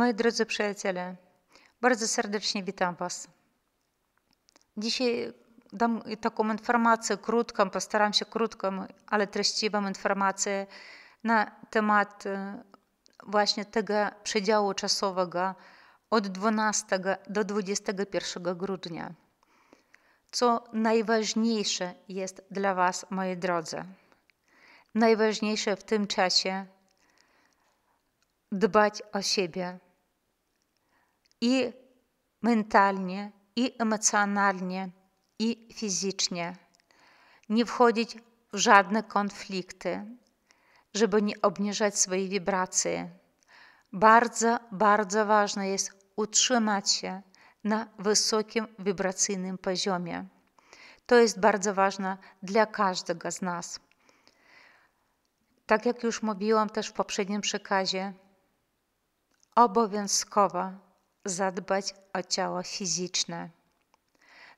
Moi drodzy przyjaciele, bardzo serdecznie witam Was. Dzisiaj dam taką informację krótką, postaram się krótką, ale treściwą informację na temat e, właśnie tego przedziału czasowego od 12 do 21 grudnia. Co najważniejsze jest dla Was, moi drodzy? Najważniejsze w tym czasie dbać o siebie i mentalnie, i emocjonalnie, i fizycznie, nie wchodzić w żadne konflikty, żeby nie obniżać swojej wibracji. Bardzo, bardzo ważne jest utrzymać się na wysokim wibracyjnym poziomie. To jest bardzo ważne dla każdego z nas. Tak jak już mówiłam też w poprzednim przekazie, obowiązkowa zadbać o ciało fizyczne.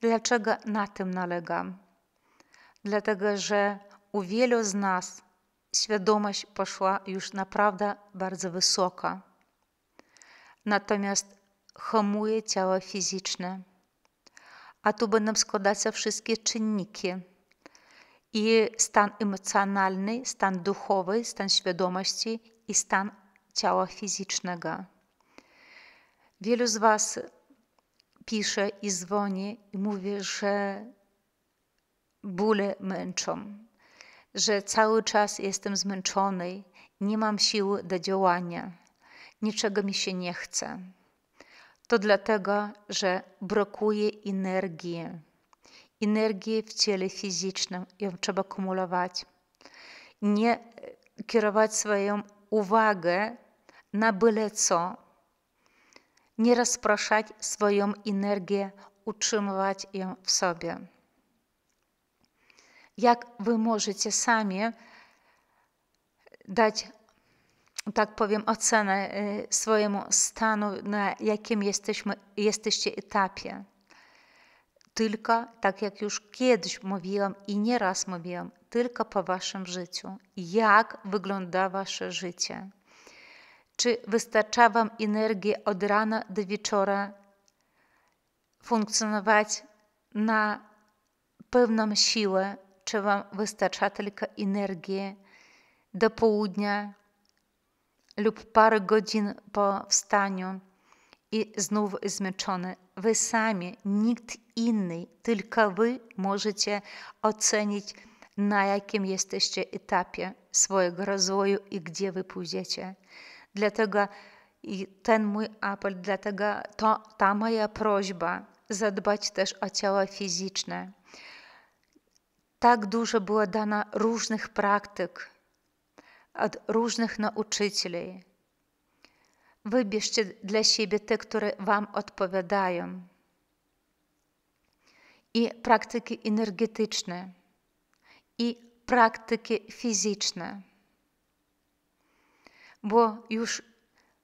Dlaczego na tym nalegam? Dlatego, że u wielu z nas świadomość poszła już naprawdę bardzo wysoka, Natomiast hamuje ciało fizyczne. A tu będą składać się wszystkie czynniki. I stan emocjonalny, stan duchowy, stan świadomości i stan ciała fizycznego. Wielu z Was pisze i dzwoni i mówi, że bóle męczą, że cały czas jestem zmęczony, nie mam siły do działania, niczego mi się nie chce. To dlatego, że brakuje energii. energii w ciele fizycznym, ją trzeba kumulować. Nie kierować swoją uwagę na byle co, nie rozproszać swoją energię, utrzymywać ją w sobie. Jak wy możecie sami dać, tak powiem, ocenę y, swojemu stanu, na jakim jesteśmy, jesteście etapie? Tylko, tak jak już kiedyś mówiłam i nieraz mówiłam, tylko po waszym życiu. Jak wygląda wasze życie? czy wystarcza Wam energii od rana do wieczora funkcjonować na pewną siłę, czy Wam wystarcza tylko energii do południa lub parę godzin po wstaniu i znów zmęczony. Wy sami, nikt inny, tylko Wy możecie ocenić, na jakim jesteście etapie swojego rozwoju i gdzie Wy pójdziecie. Dlatego ten mój apel, dlatego to, ta moja prośba zadbać też o ciało fizyczne. Tak dużo było dana różnych praktyk od różnych nauczycieli. Wybierzcie dla siebie te, które Wam odpowiadają. I praktyki energetyczne, i praktyki fizyczne bo już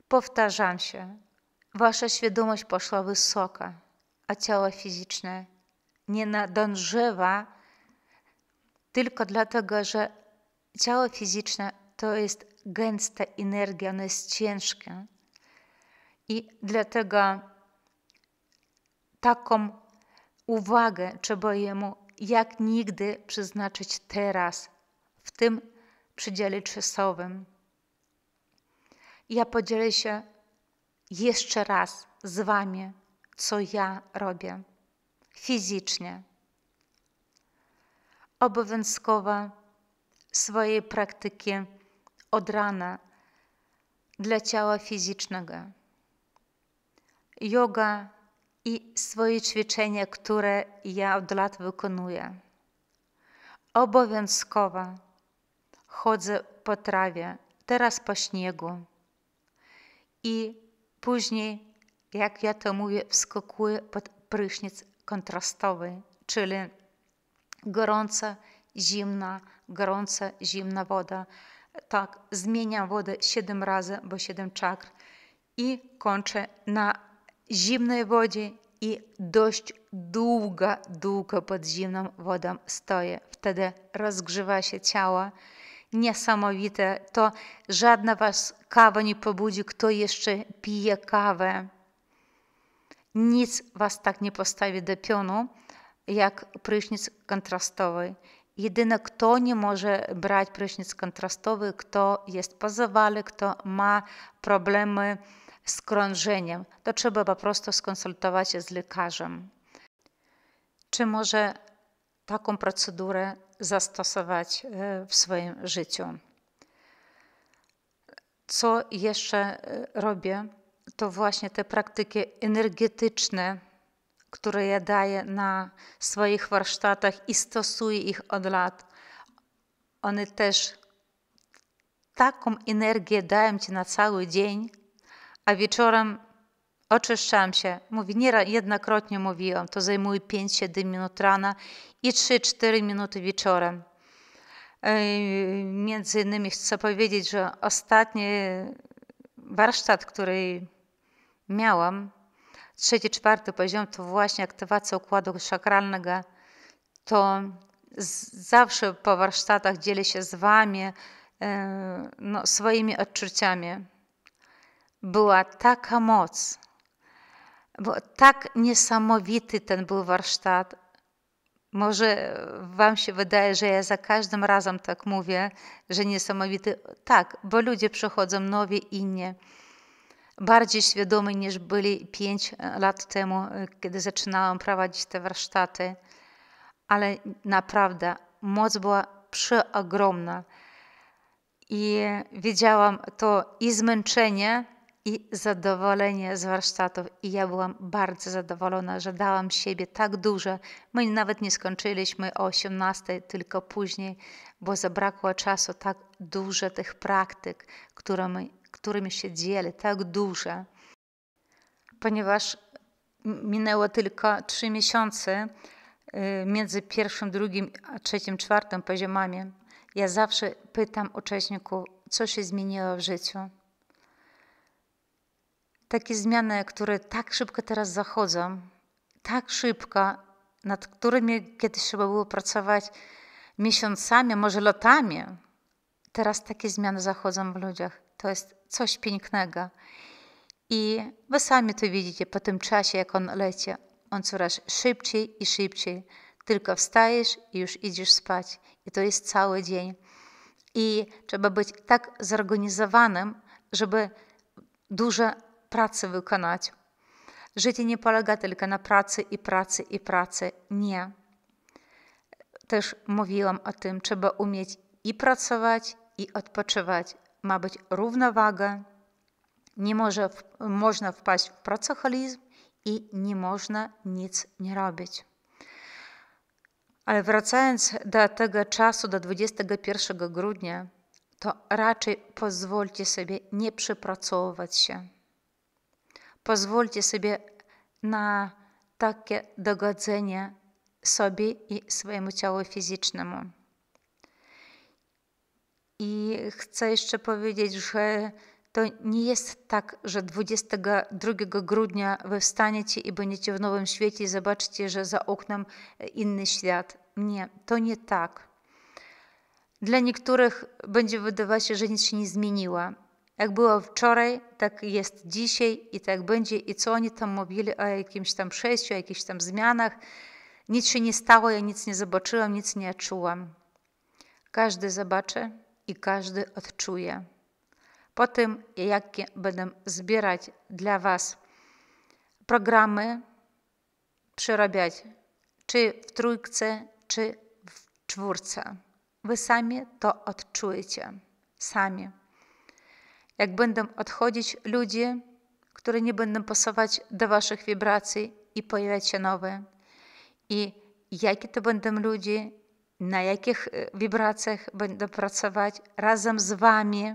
powtarzam się, wasza świadomość poszła wysoko, a ciało fizyczne nie nadążywa tylko dlatego, że ciało fizyczne to jest gęsta energia, ono jest ciężkie. I dlatego taką uwagę trzeba jemu jak nigdy przeznaczyć teraz, w tym przedziale czasowym ja podzielę się jeszcze raz z Wami, co ja robię fizycznie. Obowiązkowa swojej praktyki od rana dla ciała fizycznego. Yoga i swoje ćwiczenia, które ja od lat wykonuję. Obowiązkowo chodzę po trawie, teraz po śniegu i później, jak ja to mówię, wskakuje pod prysznic kontrastowy, czyli gorąca, zimna, gorąca, zimna woda. Tak, zmieniam wodę 7 razy, bo 7 czakr i kończę na zimnej wodzie i dość długo, długo pod zimną wodą stoję. Wtedy rozgrzewa się ciało niesamowite. To żadna was kawa nie pobudzi, kto jeszcze pije kawę. Nic was tak nie postawi do pionu, jak prysznic kontrastowy. Jedyne, kto nie może brać prysznic kontrastowy, kto jest pozawaly, kto ma problemy z krążeniem, to trzeba po prostu skonsultować się z lekarzem. Czy może taką procedurę zastosować e, w swoim życiu. Co jeszcze e, robię, to właśnie te praktyki energetyczne, które ja daję na swoich warsztatach i stosuję ich od lat. One też taką energię dają ci na cały dzień, a wieczorem Oczyszczam się. Mówi, nie jednokrotnie mówiłam, to zajmuje 5-7 minut rana i 3-4 minuty wieczorem. E, między innymi chcę powiedzieć, że ostatni warsztat, który miałam, trzeci, czwarty poziom, to właśnie aktywacja układu szakralnego. To zawsze po warsztatach dzielę się z Wami e, no, swoimi odczuciami. Była taka moc, bo tak niesamowity ten był warsztat. Może Wam się wydaje, że ja za każdym razem tak mówię, że niesamowity. Tak, bo ludzie przychodzą nowi, inni, bardziej świadomi niż byli pięć lat temu, kiedy zaczynałam prowadzić te warsztaty. Ale naprawdę moc była przeogromna. I widziałam to i zmęczenie, i zadowolenie z warsztatów. I ja byłam bardzo zadowolona, że dałam siebie tak dużo. My nawet nie skończyliśmy o 18, tylko później, bo zabrakło czasu tak dużo tych praktyk, którymi, którymi się dzielę, tak dużo. Ponieważ minęło tylko trzy miesiące y, między pierwszym, drugim, a trzecim, czwartym poziomami, ja zawsze pytam uczestników, co się zmieniło w życiu takie zmiany, które tak szybko teraz zachodzą, tak szybko, nad którymi kiedyś trzeba było pracować miesiącami, może latami, teraz takie zmiany zachodzą w ludziach. To jest coś pięknego. I wy sami to widzicie po tym czasie, jak on leci. On coraz szybciej i szybciej. Tylko wstajesz i już idziesz spać. I to jest cały dzień. I trzeba być tak zorganizowanym, żeby dużo pracę wykonać. Życie nie polega tylko na pracy i pracy i pracy. Nie. Też mówiłam o tym, trzeba umieć i pracować, i odpoczywać. Ma być równowaga. Nie może, można wpaść w pracoholizm i nie można nic nie robić. Ale wracając do tego czasu, do 21 grudnia, to raczej pozwólcie sobie nie przepracować się. Pozwólcie sobie na takie dogodzenie sobie i swojemu ciału fizycznemu. I chcę jeszcze powiedzieć, że to nie jest tak, że 22 grudnia wy wstaniecie i będziecie w nowym świecie i zobaczycie, że za oknem inny świat. Nie, to nie tak. Dla niektórych będzie wydawać się, że nic się nie zmieniło, jak było wczoraj, tak jest dzisiaj i tak będzie. I co oni tam mówili o jakimś tam przejściu, o jakichś tam zmianach. Nic się nie stało, ja nic nie zobaczyłam, nic nie czułam. Każdy zobaczy i każdy odczuje. Po tym, jakie będę zbierać dla Was programy, przerabiać, czy w trójce, czy w czwórce. Wy sami to odczujecie. Sami jak będą odchodzić ludzie, które nie będą pasować do waszych wibracji i pojawiać się nowe. I jakie to będą ludzie, na jakich e, wibracjach będą pracować razem z wami,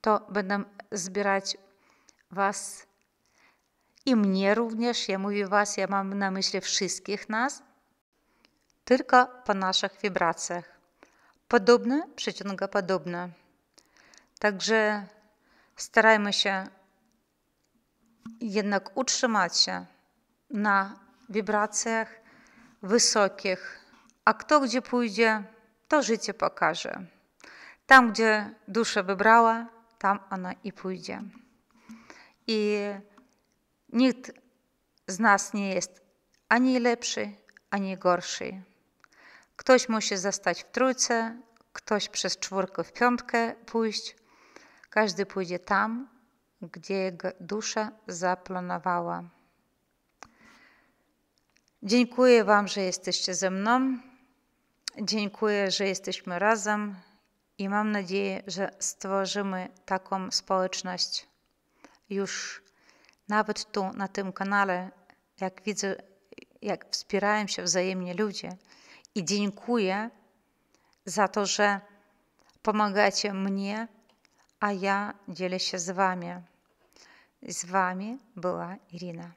to będą zbierać was i mnie również. Ja mówię was, ja mam na myśli wszystkich nas, tylko po naszych wibracjach. Podobne przeciąga podobne. Także starajmy się jednak utrzymać się na wibracjach wysokich, a kto gdzie pójdzie, to życie pokaże. Tam, gdzie dusza wybrała, tam ona i pójdzie. I nikt z nas nie jest ani lepszy, ani gorszy. Ktoś musi zostać w trójce, ktoś przez czwórkę w piątkę pójść, każdy pójdzie tam, gdzie jego dusza zaplanowała. Dziękuję Wam, że jesteście ze mną. Dziękuję, że jesteśmy razem i mam nadzieję, że stworzymy taką społeczność już nawet tu na tym kanale, jak widzę, jak wspierają się wzajemnie ludzie. I dziękuję za to, że pomagacie mnie а я, делюсь с вами. С вами была Ирина.